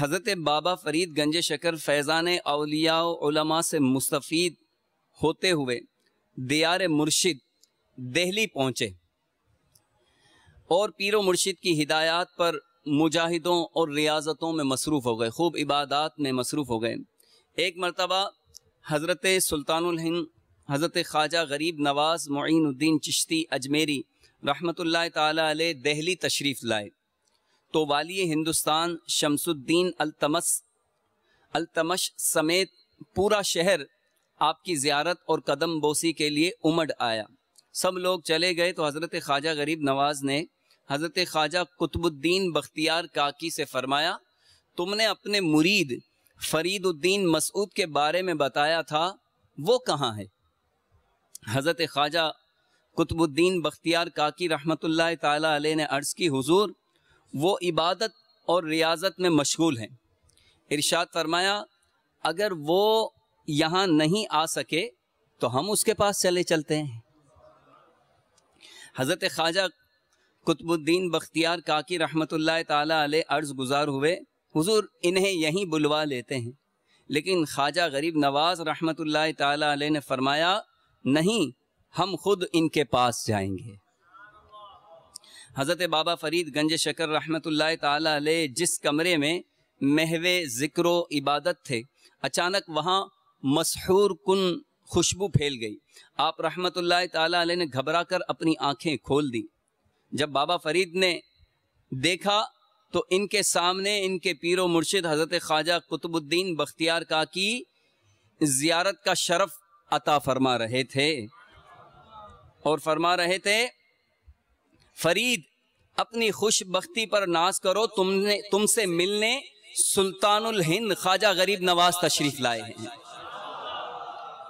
हज़रत बाबा फरीद गंजे शकर फैज़ान अलिया से मुस्तफ़ होते हुए दियार मुर्शिद दहली पहुँचे और पीर मुर्शिद की हिदायत पर मुजाहिदों और रियाजतों में मसरूफ़ हो गए खूब इबादत में मसरूफ़ हो गए एक मरतबा हज़रत हिंद हज़रत ख्वाजा गरीब नवाज़ मोनुद्दीन चिश्ती अजमेरी रहमत ला तहली तशरीफ़ लाए तो वाली हिंदुस्तान शमसुद्दीन अलतमस अलतमश समेत पूरा शहर आपकी ज़्यारत और कदम बोसी के लिए उमड़ आया सब लोग चले गए तो हज़रत ख्वाजा गरीब नवाज ने हज़रत ख्वाजा कुतुबुद्दीन बख्तियार काकी से फरमाया तुमने अपने मुरीद फरीदुद्दीन मसूद के बारे में बताया था वो कहाँ है हज़रत ख्वाजा कुतुबुद्दीन बख्तियार काकी रहमत ताल ने अर्ज़ की हुजूर वो इबादत और रियाजत में मशगूल हैं इरशाद फरमाया अगर वो यहाँ नहीं आ सके तो हम उसके पास चले चलते हैं हज़रत ख्वाजा कुतुबुद्दीन बख्तियार काकी रहमत ताली अर्ज़ गुजार हुए हुजूर इन्हें यहीं बुलवा लेते हैं लेकिन ख्वाजा गरीब नवाज रहमत ताली ने फरमाया नहीं हम खुद इनके पास जाएंगे हज़रत बाबा फरीद गंज शकर रहमत जिस कमरे में महवे ज़िक्र इबादत थे अचानक वहाँ मशहूर कन खुशबू फैल गई आप रहमत ला ने घबरा कर अपनी आँखें खोल दी जब बाबा फरीद ने देखा तो इनके सामने इनके पीरो मुर्शिद हज़रत ख्वाजा कुतुबुद्दीन बख्तियार का की जियारत का शरफ अता फरमा रहे थे और फरमा रहे थे फरीद अपनी खुशबख्ती पर नाज करो तुमने तुमसे मिलने सुल्तानुल हिंद ख्वाजा गरीब नवाज तशरीफ लाए हैं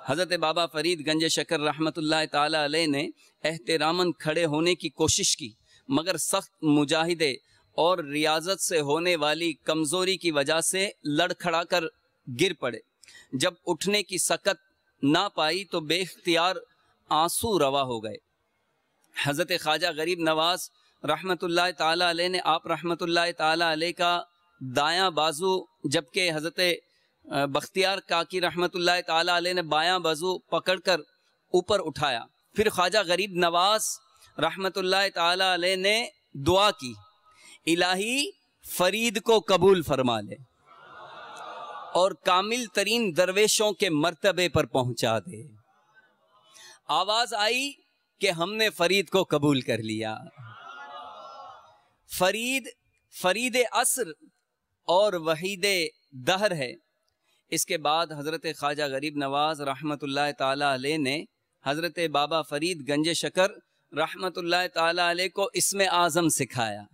हज़रत बाबा फरीद गंज शकर रहमत ताली ने एहतरामन खड़े होने की कोशिश की मगर सख्त मुजाहिदे और रियाजत से होने वाली कमज़ोरी की वजह से लड़खड़ा कर गिर पड़े जब उठने की सकत ना पाई तो बेख्तियार आंसू रवा हो गए हज़रत ख्वाजा गरीब नवाज रहमत ताली ने आप रहमत ताली का दायां बाजू जबकि हज़रत बख्तियार काकी रहमत ताली ने बायां बाजू पकड़ कर ऊपर उठाया फिर ख्वाजा गरीब नवाज रहमत ताली ने दुआ की इलाही फरीद को कबूल फरमा ले और कामिल तरीन दरवेशों के मरतबे पर पहुंचा दे आवाज आई कि हमने फरीद को कबूल कर लिया फरीद फरीद असर और वहीद दहर है इसके बाद हज़रत ख्वाजा गरीब नवाज रहमत ताली ने हज़रत बाबा फरीद गंज शकर रहमत ताली को इसमें आज़म सिखाया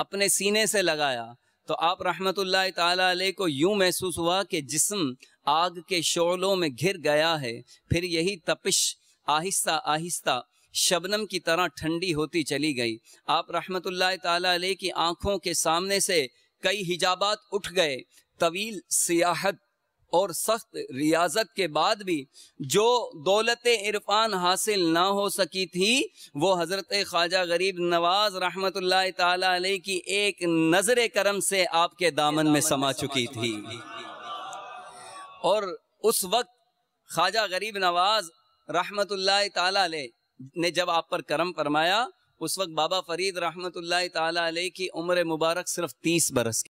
अपने सीने से लगाया तो आप रहमत ताली को यूं महसूस हुआ कि जिसम आग के शोलों में घिर गया है फिर यही तपिश आहिस्ता आहिस्ता शबनम की तरह ठंडी होती चली गई आप रहमतुल्लाह ताला की आंखों के सामने से कई हिजाबात उठ गए तवील सियाहत और सख्त रियाजत के बाद भी जो दौलत इरफान हासिल ना हो सकी थी वो हज़रत ख्वाजा गरीब नवाज रहमत ताली की एक नज़र करम से आपके दामन में समा चुकी थी और उस वक्त ख्वाजा गरीब नवाज रहमत ने जब आप पर करम फरमाया उस वक्त बाबा फरीद रहमत ताली की उम्र मुबारक सिर्फ तीस बरस